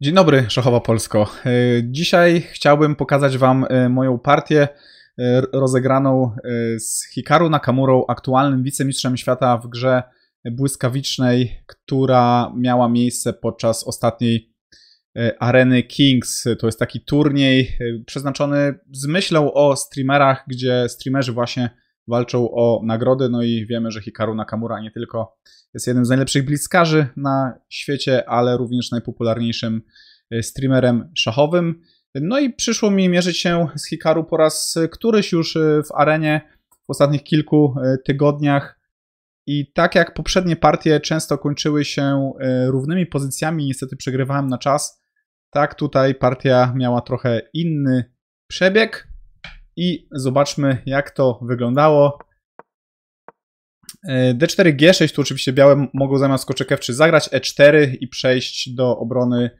Dzień dobry, Szachowa Polsko. E, dzisiaj chciałbym pokazać Wam e, moją partię e, rozegraną z Hikaru Nakamurą, aktualnym wicemistrzem świata w grze błyskawicznej, która miała miejsce podczas ostatniej areny Kings. To jest taki turniej przeznaczony z myślą o streamerach, gdzie streamerzy właśnie walczą o nagrody, no i wiemy, że Hikaru Nakamura nie tylko jest jednym z najlepszych bliskarzy na świecie, ale również najpopularniejszym e, streamerem szachowym. No i przyszło mi mierzyć się z Hikaru po raz któryś już e, w arenie w ostatnich kilku e, tygodniach. I tak jak poprzednie partie często kończyły się równymi pozycjami, niestety przegrywałem na czas, tak tutaj partia miała trochę inny przebieg i zobaczmy jak to wyglądało. E, D4G6 tu oczywiście białe mogą zamiast skoczek F3 zagrać E4 i przejść do obrony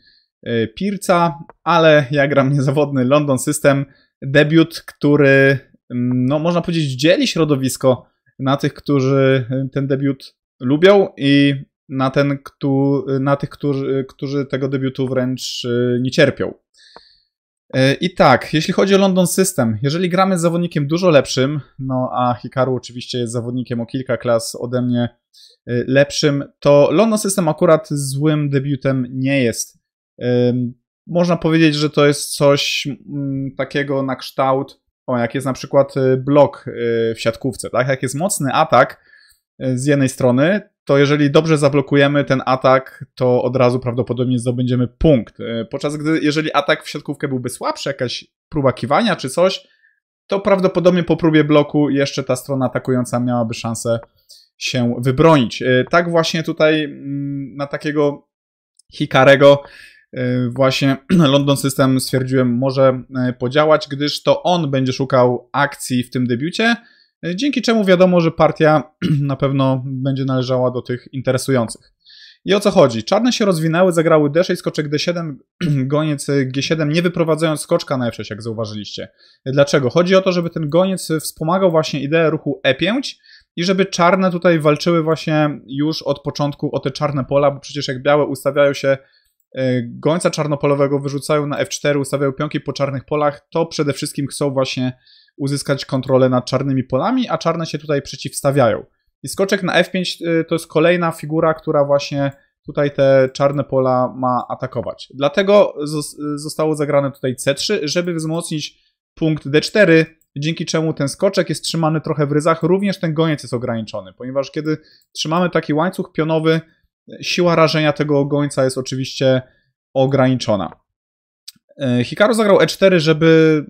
e, Pirca, ale ja gram niezawodny London System, debiut, który no można powiedzieć dzieli środowisko na tych, którzy ten debiut lubią i na, ten, kto, na tych, którzy, którzy tego debiutu wręcz e, nie cierpią. E, I tak, jeśli chodzi o London System, jeżeli gramy z zawodnikiem dużo lepszym, no a Hikaru oczywiście jest zawodnikiem o kilka klas ode mnie e, lepszym, to London System akurat złym debiutem nie jest. E, można powiedzieć, że to jest coś mm, takiego na kształt, o, jak jest na przykład blok w siatkówce, tak? Jak jest mocny atak z jednej strony, to jeżeli dobrze zablokujemy ten atak, to od razu prawdopodobnie zdobędziemy punkt. E, podczas gdy jeżeli atak w siatkówkę byłby słabszy, jakaś próba kiwania czy coś, to prawdopodobnie po próbie bloku jeszcze ta strona atakująca miałaby szansę się wybronić. E, tak właśnie tutaj mm, na takiego Hikarego e, właśnie London System stwierdziłem może podziałać, gdyż to on będzie szukał akcji w tym debiucie, E, dzięki czemu wiadomo, że partia na pewno będzie należała do tych interesujących. I o co chodzi? Czarne się rozwinęły, zagrały D6, skoczek D7, goniec e, G7, nie wyprowadzając skoczka na F6, jak zauważyliście. E, dlaczego? Chodzi o to, żeby ten goniec wspomagał właśnie ideę ruchu E5 i żeby czarne tutaj walczyły właśnie już od początku o te czarne pola, bo przecież jak białe ustawiają się gońca czarnopolowego, wyrzucają na F4, ustawiają pionki po czarnych polach, to przede wszystkim chcą właśnie uzyskać kontrolę nad czarnymi polami, a czarne się tutaj przeciwstawiają. I skoczek na F5 y, to jest kolejna figura, która właśnie tutaj te czarne pola ma atakować. Dlatego zostało zagrane tutaj C3, żeby wzmocnić punkt D4, dzięki czemu ten skoczek jest trzymany trochę w ryzach, również ten goniec jest ograniczony, ponieważ kiedy trzymamy taki łańcuch pionowy, siła rażenia tego gońca jest oczywiście ograniczona. Y, Hikaru zagrał E4, żeby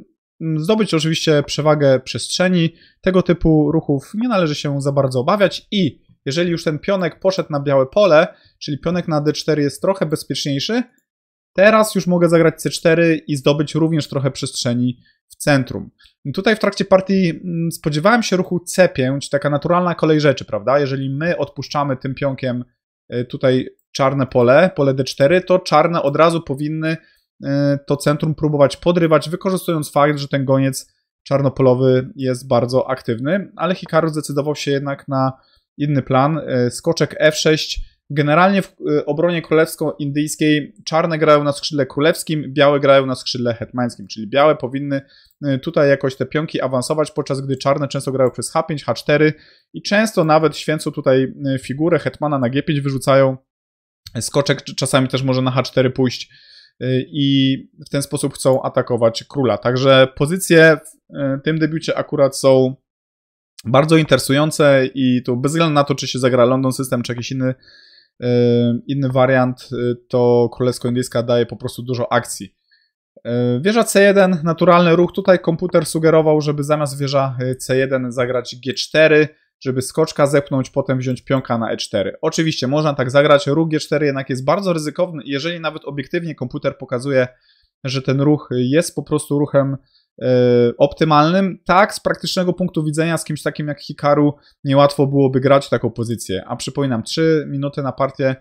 zdobyć oczywiście przewagę przestrzeni. Tego typu ruchów nie należy się za bardzo obawiać i jeżeli już ten pionek poszedł na białe pole, czyli pionek na d4 jest trochę bezpieczniejszy, teraz już mogę zagrać c4 i zdobyć również trochę przestrzeni w centrum. Tutaj w trakcie partii spodziewałem się ruchu c5, taka naturalna kolej rzeczy, prawda? Jeżeli my odpuszczamy tym pionkiem e, tutaj czarne pole, pole d4, to czarne od razu powinny E, to centrum próbować podrywać, wykorzystując fakt, że ten goniec czarnopolowy jest bardzo aktywny, ale Hikaru zdecydował się jednak na inny plan. E, skoczek F6. Generalnie w e, obronie królewsko-indyjskiej czarne grają na skrzydle królewskim, białe grają na skrzydle hetmańskim, czyli białe powinny tutaj jakoś te pionki awansować, podczas gdy czarne często grają przez H5, H4 i często nawet święcą tutaj figurę hetmana na G5 wyrzucają. Skoczek czasami też może na H4 pójść Y, i w ten sposób chcą atakować króla. Także pozycje w y, tym debiucie akurat są bardzo interesujące i tu bez względu na to, czy się zagra London System, czy jakiś inny, y, inny wariant, to królesko indyjska daje po prostu dużo akcji. Wieża C1, naturalny ruch. Tutaj komputer sugerował, żeby zamiast wieża C1 zagrać G4, żeby skoczka zepnąć, potem wziąć pionka na e4. Oczywiście można tak zagrać, ruch g4 jednak jest bardzo ryzykowny, jeżeli nawet obiektywnie komputer pokazuje, że ten ruch jest po prostu ruchem yy, optymalnym. Tak, z praktycznego punktu widzenia z kimś takim jak Hikaru niełatwo byłoby grać taką pozycję, a przypominam, 3 minuty na partię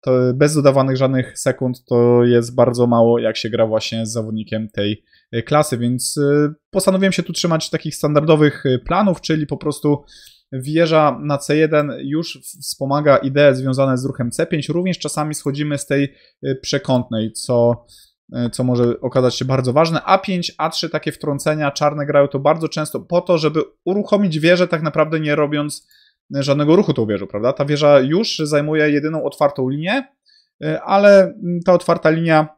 to bez dodawanych żadnych sekund to jest bardzo mało, jak się gra właśnie z zawodnikiem tej e, klasy, więc e, postanowiłem się tu trzymać takich standardowych planów, czyli po prostu wieża na C1 już wspomaga idee związane z ruchem C5, również czasami schodzimy z tej y, przekątnej, co, y, co może okazać się bardzo ważne. A5, A3, takie wtrącenia czarne grają to bardzo często po to, żeby uruchomić wieżę, tak naprawdę nie robiąc y, żadnego ruchu tą wieżą, prawda? Ta wieża już zajmuje jedyną otwartą linię, ale mm, ta otwarta linia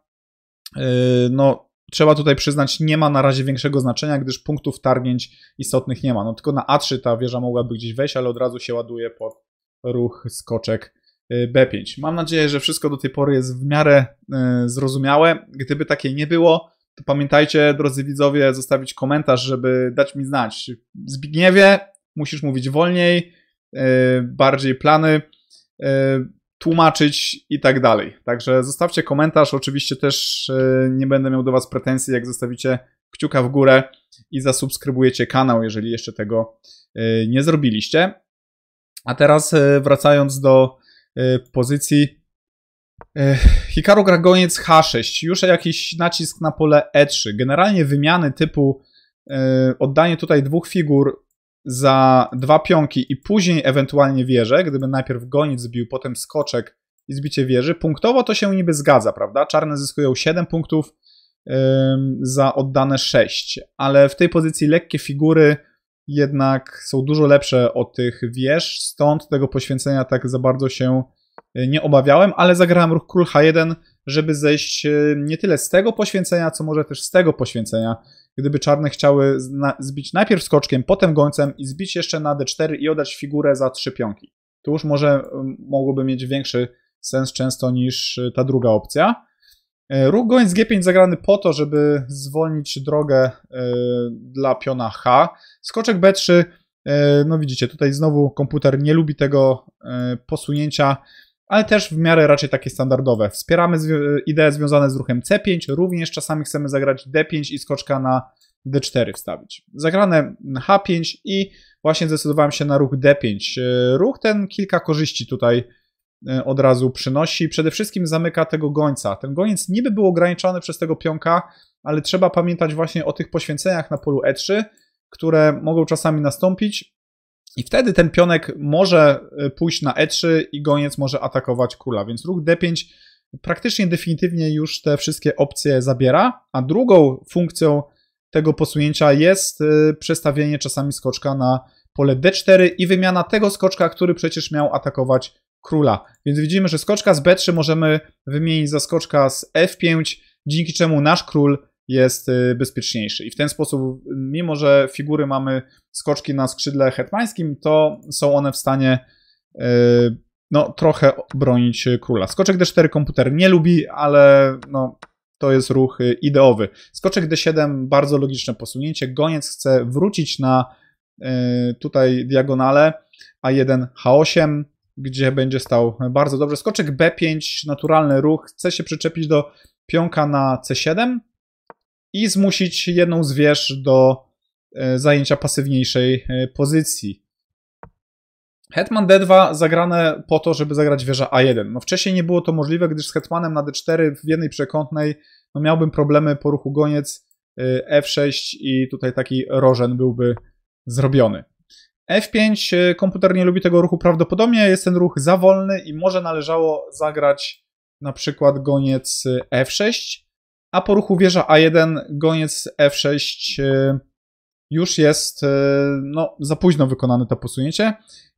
no, trzeba tutaj przyznać, nie ma na razie większego znaczenia, gdyż punktów targnięć istotnych nie ma. No tylko na A3 ta wieża mogłaby gdzieś wejść, ale od razu się ładuje pod ruch skoczek y, B5. Mam nadzieję, że wszystko do tej pory jest w miarę y, zrozumiałe. Gdyby takie nie było, to pamiętajcie, drodzy widzowie, zostawić komentarz, żeby dać mi znać. Zbigniewie, musisz mówić wolniej, y, bardziej plany tłumaczyć i tak dalej. Także zostawcie komentarz. Oczywiście też e, nie będę miał do Was pretensji, jak zostawicie kciuka w górę i zasubskrybujecie kanał, jeżeli jeszcze tego e, nie zrobiliście. A teraz e, wracając do pozycji Hikaru Gragoniec H6. Już jakiś nacisk na pole E3. Generalnie wymiany typu oddanie tutaj dwóch figur za dwa pionki i później ewentualnie wieżę, gdyby najpierw goniec zbił, potem skoczek i zbicie wieży, punktowo to się niby zgadza, prawda? Czarne zyskują 7 punktów za oddane 6, ale w tej pozycji lekkie figury jednak są dużo lepsze od tych wież, stąd tego poświęcenia tak za bardzo się y, nie obawiałem, ale zagrałem ruch król H1, żeby zejść e, nie tyle z tego poświęcenia, co może też z tego poświęcenia. Gdyby czarne chciały zbić najpierw skoczkiem, potem gońcem i zbić jeszcze na d4 i oddać figurę za trzy pionki. To już może mogłoby mieć większy sens często niż e, ta druga opcja. E, ruch gońc z G5 zagrany po to, żeby zwolnić drogę dla piona H. Skoczek B3, no widzicie, tutaj znowu komputer nie lubi tego posunięcia ale też w miarę raczej takie standardowe. Wspieramy zwi- idee związane z ruchem C5, również czasami chcemy zagrać D5 i skoczka na D4 wstawić. Zagrane H5 i właśnie zdecydowałem się na ruch D5. E, ruch ten kilka korzyści tutaj e, od razu przynosi. Przede wszystkim zamyka tego gońca. Ten goniec niby był ograniczony przez tego pionka, ale trzeba pamiętać właśnie o tych poświęceniach na polu E3, które mogą czasami nastąpić, i wtedy ten pionek może e, pójść na e3 i goniec może atakować króla. Więc ruch d5 praktycznie definitywnie już te wszystkie opcje zabiera, a drugą funkcją tego posunięcia jest e, przestawienie czasami skoczka na pole d4 i wymiana tego skoczka, który przecież miał atakować króla. Więc widzimy, że skoczka z b3 możemy wymienić za skoczka z f5, dzięki czemu nasz król jest y, bezpieczniejszy. I w ten sposób, mimo że figury mamy skoczki na skrzydle hetmańskim, to są one w stanie y, no, trochę bronić króla. Skoczek D4 komputer nie lubi, ale no, to jest ruch y, ideowy. Skoczek D7 bardzo logiczne posunięcie. Goniec chce wrócić na tutaj diagonale A1 H8 gdzie będzie stał bardzo dobrze. Skoczek B5, naturalny ruch, chce się przyczepić do pionka na C7, i zmusić jedną z wież do e, zajęcia pasywniejszej e, pozycji. Hetman D2 zagrane po to, żeby zagrać wieża A1. No wcześniej nie było to możliwe, gdyż z hetmanem na D4 w jednej przekątnej no miałbym problemy po ruchu goniec e, F6 i tutaj taki rożen byłby zrobiony. F5 komputer nie lubi tego ruchu prawdopodobnie, jest ten ruch za wolny i może należało zagrać na przykład goniec F6 a po ruchu wieża A1 goniec F6 y, już jest y, no, za późno wykonane to posunięcie.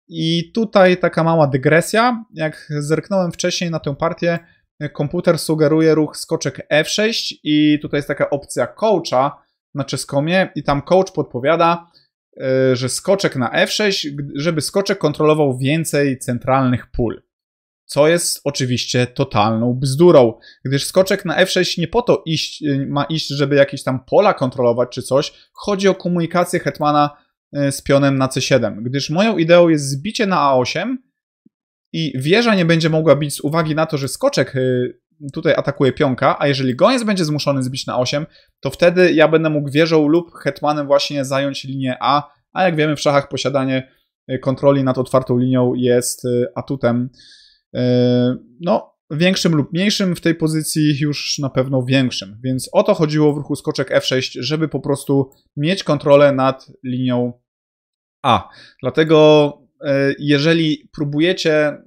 I tutaj taka mała dygresja. Jak zerknąłem wcześniej na tę partię, komputer sugeruje ruch skoczek F6 i tutaj jest taka opcja coacha na czeskomie i tam coach podpowiada, y, że skoczek na F6, żeby skoczek kontrolował więcej centralnych pól co jest oczywiście totalną bzdurą, gdyż skoczek na F6 nie po to iść, y, ma iść, żeby jakieś tam pola kontrolować czy coś. Chodzi o komunikację hetmana y, z pionem na C7, gdyż moją ideą jest zbicie na A8 i wieża nie będzie mogła bić z uwagi na to, że skoczek y, tutaj atakuje pionka, a jeżeli goniec będzie zmuszony zbić na 8, to wtedy ja będę mógł wieżą lub hetmanem właśnie zająć linię A, a jak wiemy w szachach posiadanie kontroli nad otwartą linią jest atutem E, no, większym lub mniejszym, w tej pozycji już na pewno większym. Więc o to chodziło w ruchu skoczek F6, żeby po prostu mieć kontrolę nad linią A. Dlatego e, jeżeli próbujecie e,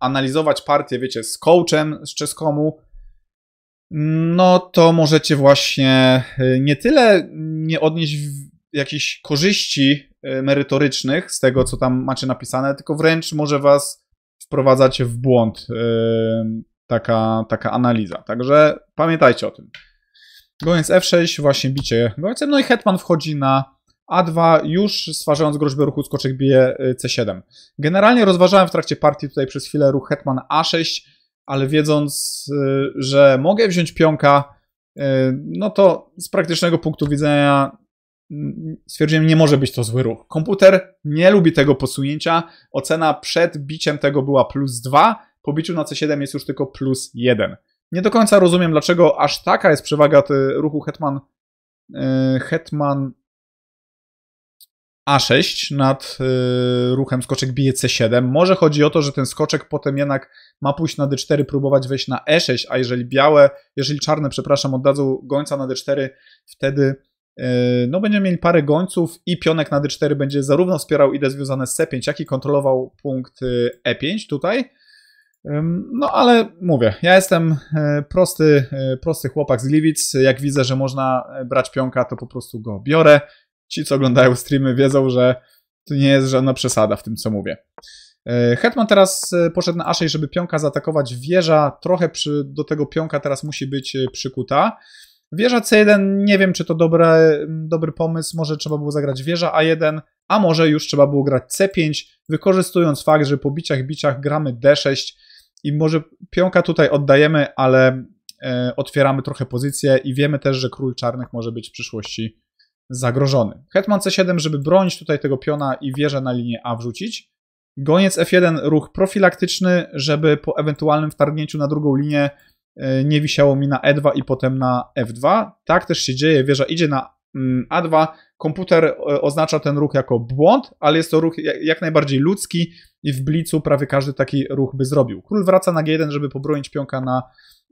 analizować partię, wiecie, z coachem, z czeskomu, no to możecie właśnie nie tyle nie odnieść jakichś korzyści merytorycznych z tego, co tam macie napisane, tylko wręcz może was wprowadzać w błąd y, taka, taka analiza. Także pamiętajcie o tym. Goniec F6, właśnie bicie gońcem, no i hetman wchodzi na a2, już stwarzając groźbę ruchu skoczek bije y, C7. Generalnie rozważałem w trakcie partii tutaj przez chwilę ruch hetman A6, ale wiedząc, y, że mogę wziąć pionka, no to z praktycznego punktu widzenia stwierdziłem, nie może być to zły ruch. Komputer nie lubi tego posunięcia. Ocena przed biciem tego była plus 2, po biciu na C7 jest już tylko plus 1. Nie do końca rozumiem, dlaczego aż taka jest przewaga ruchu Hetman, yy, Hetman A6 nad yy, ruchem skoczek bije C7. Może chodzi o to, że ten skoczek potem jednak ma pójść na D4, próbować wejść na E6, a jeżeli białe, jeżeli czarne, przepraszam, oddadzą gońca na D4, wtedy E, no będziemy mieli parę gońców i pionek na d4 będzie zarówno wspierał idee związane z c5, jak i kontrolował punkt e5 e tutaj. No ale mówię, ja jestem e, prosty, prosty chłopak z Gliwic. Jak widzę, że można brać pionka, to po prostu go biorę. Ci, co oglądają streamy, wiedzą, że to nie jest żadna przesada w tym, co mówię. Hetman teraz poszedł na A6, żeby pionka zaatakować. Wieża trochę przy, do tego pionka teraz musi być przykuta. Wieża C1, nie wiem czy to dobry, dobry pomysł, może trzeba było zagrać wieża A1, a może już trzeba było grać C5, wykorzystując fakt, że po biciach, biciach gramy D6 i może pionka tutaj oddajemy, ale e, otwieramy trochę pozycję i wiemy też, że król czarnych może być w przyszłości zagrożony. Hetman C7, żeby bronić tutaj tego piona i wieżę na linię A wrzucić. Goniec F1, ruch profilaktyczny, żeby po ewentualnym wtargnięciu na drugą linię E, nie wisiało mi na E2 i potem na F2. Tak też się dzieje, wieża idzie na mm, A2, komputer e, oznacza ten ruch jako błąd, ale jest to ruch jak najbardziej ludzki i w blicu prawie każdy taki ruch by zrobił. Król wraca na G1, żeby pobronić pionka na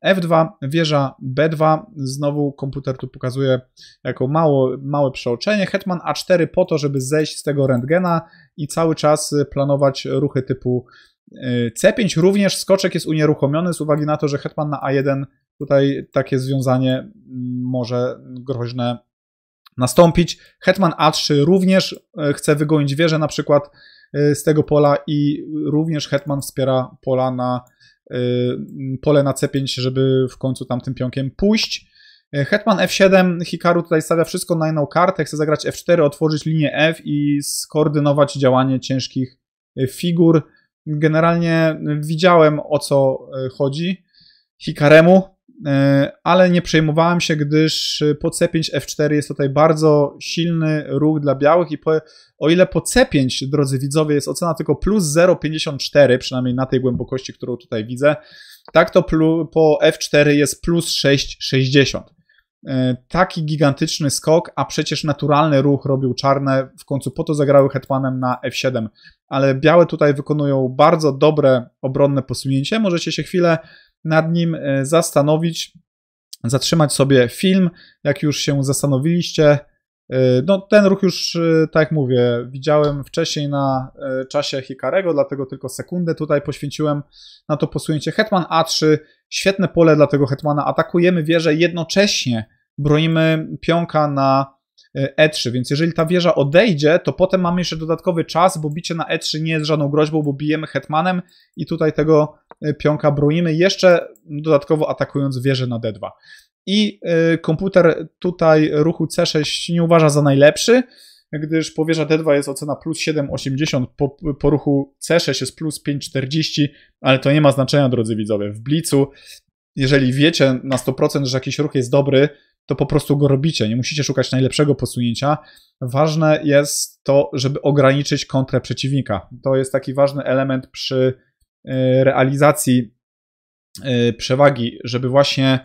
F2, wieża B2, znowu komputer tu pokazuje jako mało, małe przeoczenie, hetman A4 po to, żeby zejść z tego rentgena i cały czas planować ruchy typu E, C5 również skoczek jest unieruchomiony z uwagi na to, że hetman na A1 tutaj takie związanie może groźne nastąpić. Hetman A3 również e, chce wygonić wieżę na przykład e, z tego pola i również hetman wspiera pola na pole na C5, żeby w końcu tam tym pionkiem pójść. Hetman F7, Hikaru tutaj stawia wszystko na jedną kartę, chce zagrać F4, otworzyć linię F i skoordynować działanie ciężkich figur. Generalnie widziałem o co e, chodzi Hikaremu, e, ale nie przejmowałem się, gdyż po C5 F4 jest tutaj bardzo silny ruch dla białych i po, o ile po C5, drodzy widzowie, jest ocena tylko plus 0,54, przynajmniej na tej głębokości, którą tutaj widzę, tak to po F4 jest plus 6,60. E, taki gigantyczny skok, a przecież naturalny ruch robił czarne, w końcu po to zagrały hetmanem na f7, ale białe tutaj wykonują bardzo dobre obronne posunięcie, możecie się chwilę nad nim e, zastanowić, zatrzymać sobie film, jak już się zastanowiliście, e, no, ten ruch już, tak jak mówię, widziałem wcześniej na czasie Hikarego, dlatego tylko sekundę tutaj poświęciłem na to posunięcie. Hetman A3 Świetne pole dla tego hetmana. Atakujemy wieżę, jednocześnie broimy pionka na E3, e więc jeżeli ta wieża odejdzie, to potem mamy jeszcze dodatkowy czas, bo bicie na E3 nie jest żadną groźbą, bo bijemy hetmanem i tutaj tego e, pionka broimy, jeszcze dodatkowo atakując wieżę na D2. I e, komputer tutaj ruchu C6 nie uważa za najlepszy, gdyż powierzchnia d 2 jest ocena plus 7,80, po, po ruchu C6 jest plus 5,40, ale to nie ma znaczenia, drodzy widzowie. W blicu, jeżeli wiecie na 100%, że jakiś ruch jest dobry, to po prostu go robicie. Nie musicie szukać najlepszego posunięcia. Ważne jest to, żeby ograniczyć kontrę przeciwnika. To jest taki ważny element przy y, realizacji y, przewagi, żeby właśnie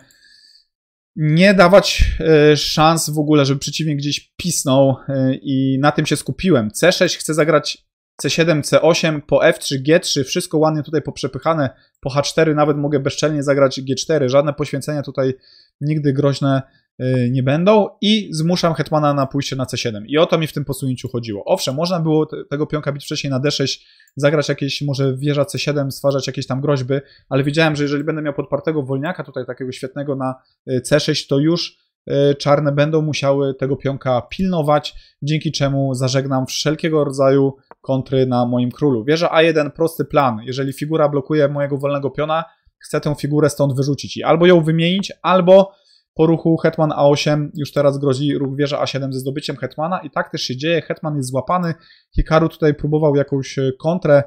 nie dawać e, szans w ogóle, żeby przeciwnik gdzieś pisnął e, i na tym się skupiłem. C6 chcę zagrać C7, C8, po F3, G3, wszystko ładnie tutaj poprzepychane, po H4 nawet mogę bezczelnie zagrać G4, żadne poświęcenia tutaj nigdy groźne Y, nie będą i zmuszam hetmana na pójście na c7. I o to mi w tym posunięciu chodziło. Owszem, można było tego pionka bić wcześniej na d6, zagrać jakieś może wieża c7, stwarzać jakieś tam groźby, ale wiedziałem, że jeżeli będę miał podpartego wolniaka tutaj takiego świetnego na y, c6, to już y, czarne będą musiały tego pionka pilnować, dzięki czemu zażegnam wszelkiego rodzaju kontry na moim królu. Wieża a1, prosty plan. Jeżeli figura blokuje mojego wolnego piona, chcę tę figurę stąd wyrzucić i albo ją wymienić, albo po ruchu hetman a8 już teraz grozi ruch wieża a7 ze zdobyciem hetmana i tak też się dzieje. Hetman jest złapany. Hikaru tutaj próbował jakąś e, kontrę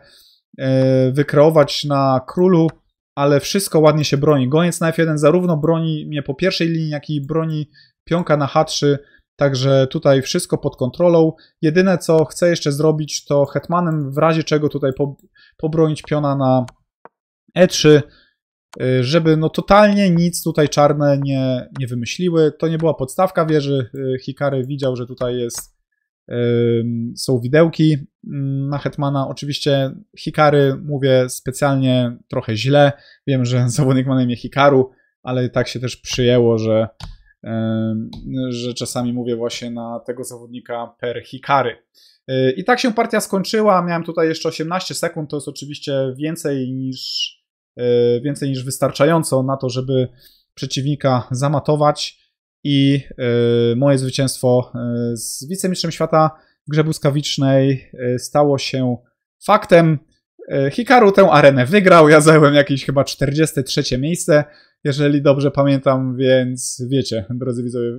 e, wykreować na królu, ale wszystko ładnie się broni. Goniec na f1 zarówno broni mnie po pierwszej linii, jak i broni pionka na h3, także tutaj wszystko pod kontrolą. Jedyne co chcę jeszcze zrobić to hetmanem w razie czego tutaj pobronić piona na e3, Y, żeby no totalnie nic tutaj czarne nie, nie wymyśliły. To nie była podstawka wieży. Y, Hikary widział, że tutaj jest są widełki mm, na Hetmana. Oczywiście Hikary mówię specjalnie trochę źle. Wiem, że zawodnik ma na imię Hikaru, ale tak się też przyjęło, że, że czasami mówię właśnie na tego zawodnika per Hikary. Y, I tak się partia skończyła. Miałem tutaj jeszcze 18 sekund, to jest oczywiście więcej niż E, więcej niż wystarczająco na to, żeby przeciwnika zamatować i e, moje zwycięstwo e, z wicemistrzem świata w grze błyskawicznej stało się faktem. Hikaru tę arenę wygrał, ja zająłem jakieś chyba 43 miejsce, jeżeli dobrze pamiętam, więc wiecie, drodzy widzowie,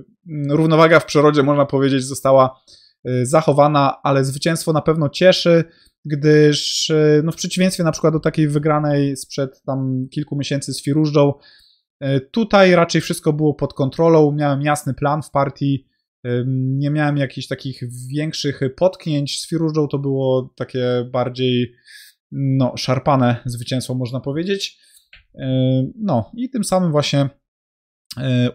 równowaga w przyrodzie, można powiedzieć, została zachowana, ale zwycięstwo na pewno cieszy gdyż e, no w przeciwieństwie na przykład do takiej wygranej sprzed tam kilku miesięcy z Firóżdżą, e, tutaj raczej wszystko było pod kontrolą, miałem jasny plan w partii, nie miałem jakichś takich większych potknięć z Firóżdżą, to było takie bardziej no, szarpane zwycięstwo można powiedzieć. E, no i tym samym właśnie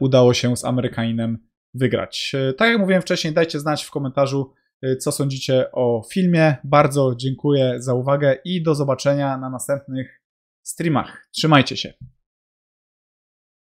udało się z Amerykaninem wygrać. Tak jak mówiłem wcześniej, dajcie znać w komentarzu, Y, co sądzicie o filmie. Bardzo dziękuję za uwagę i do zobaczenia na następnych streamach. Trzymajcie się.